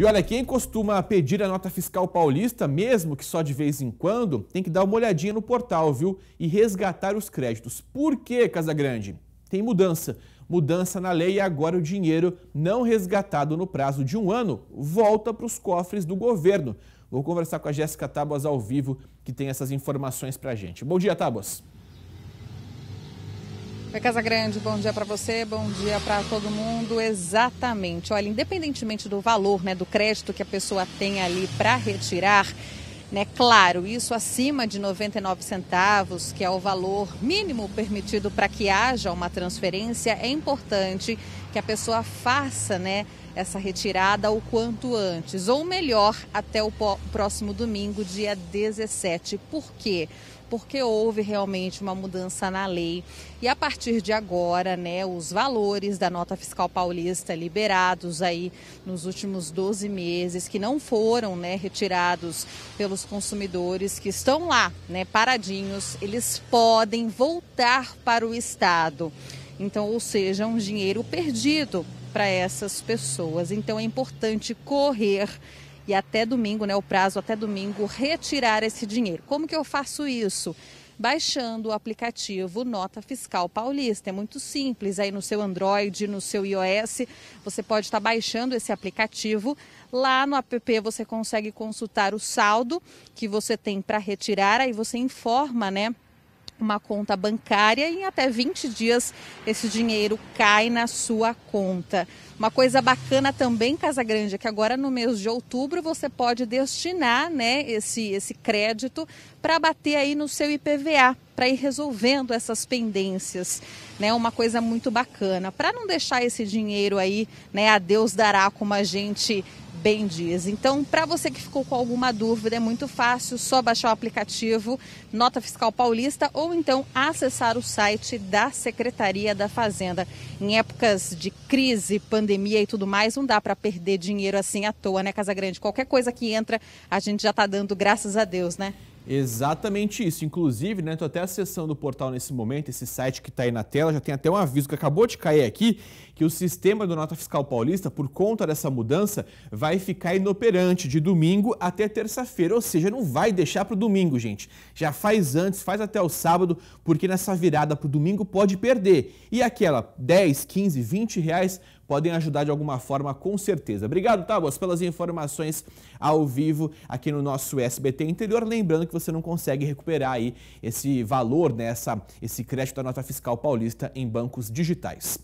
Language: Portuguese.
E olha, quem costuma pedir a nota fiscal paulista, mesmo que só de vez em quando, tem que dar uma olhadinha no portal, viu? E resgatar os créditos. Por que, grande? Tem mudança. Mudança na lei e agora o dinheiro não resgatado no prazo de um ano volta para os cofres do governo. Vou conversar com a Jéssica Tábuas ao vivo, que tem essas informações para a gente. Bom dia, Tábuas. Oi, Casa Grande, bom dia para você, bom dia para todo mundo. Exatamente. Olha, independentemente do valor, né, do crédito que a pessoa tem ali para retirar, né, claro, isso acima de 99 centavos, que é o valor mínimo permitido para que haja uma transferência, é importante que a pessoa faça, né? essa retirada o quanto antes, ou melhor, até o próximo domingo, dia 17. Por quê? Porque houve realmente uma mudança na lei e a partir de agora, né, os valores da nota fiscal paulista liberados aí nos últimos 12 meses, que não foram, né, retirados pelos consumidores que estão lá, né, paradinhos, eles podem voltar para o estado. Então, ou seja, um dinheiro perdido para essas pessoas. Então, é importante correr e até domingo, né, o prazo até domingo, retirar esse dinheiro. Como que eu faço isso? Baixando o aplicativo Nota Fiscal Paulista. É muito simples. Aí no seu Android, no seu iOS, você pode estar baixando esse aplicativo. Lá no app você consegue consultar o saldo que você tem para retirar, aí você informa, né? uma conta bancária e em até 20 dias esse dinheiro cai na sua conta. Uma coisa bacana também, Casa Grande, é que agora no mês de outubro você pode destinar né, esse, esse crédito para bater aí no seu IPVA, para ir resolvendo essas pendências. Né, uma coisa muito bacana. Para não deixar esse dinheiro aí, né, a Deus dará, como a gente bem diz. Então, para você que ficou com alguma dúvida, é muito fácil, só baixar o aplicativo Nota Fiscal Paulista ou então acessar o site da Secretaria da Fazenda. Em épocas de crise, pandemia e tudo mais, não dá para perder dinheiro assim à toa, né, Casa Grande? Qualquer coisa que entra, a gente já está dando graças a Deus, né? Exatamente isso. Inclusive, né, tô até acessando o portal nesse momento, esse site que está aí na tela, já tem até um aviso que acabou de cair aqui, que o sistema do nota fiscal paulista, por conta dessa mudança, vai ficar inoperante de domingo até terça-feira, ou seja, não vai deixar para o domingo, gente. Já faz antes, faz até o sábado, porque nessa virada para o domingo pode perder. E aquela 10, 15, 20 reais podem ajudar de alguma forma, com certeza. Obrigado, Tábuas, pelas informações ao vivo aqui no nosso SBT Interior. Lembrando que você não consegue recuperar aí esse valor, né, essa, esse crédito da nota fiscal paulista em bancos digitais.